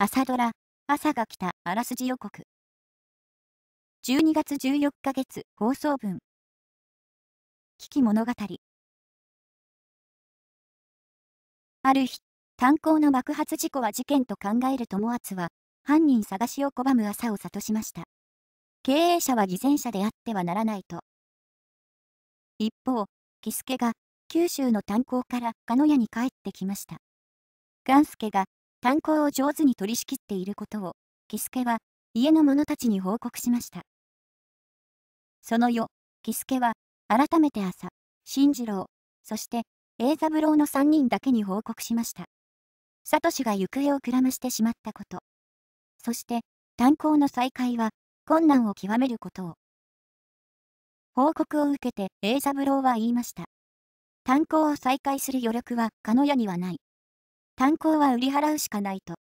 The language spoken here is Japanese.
朝ドラ、朝が来た、あらすじ予告。12月14日月放送分。危機物語。ある日、炭鉱の爆発事故は事件と考える友厚は、犯人探しを拒む朝を諭しました。経営者は偽善者であってはならないと。一方、喜助が、九州の炭鉱から鹿屋に帰ってきました。ガンスケが、炭鉱を上手に取り仕切っていることを、キスケは家の者たちに報告しました。その夜、キスケは改めて朝、新次郎、そして栄三郎の3人だけに報告しました。サトシが行方をくらましてしまったこと。そして、炭鉱の再開は困難を極めることを。報告を受けて栄三郎は言いました。炭鉱を再開する余力は鹿屋にはない。炭鉱は売り払うしかないと。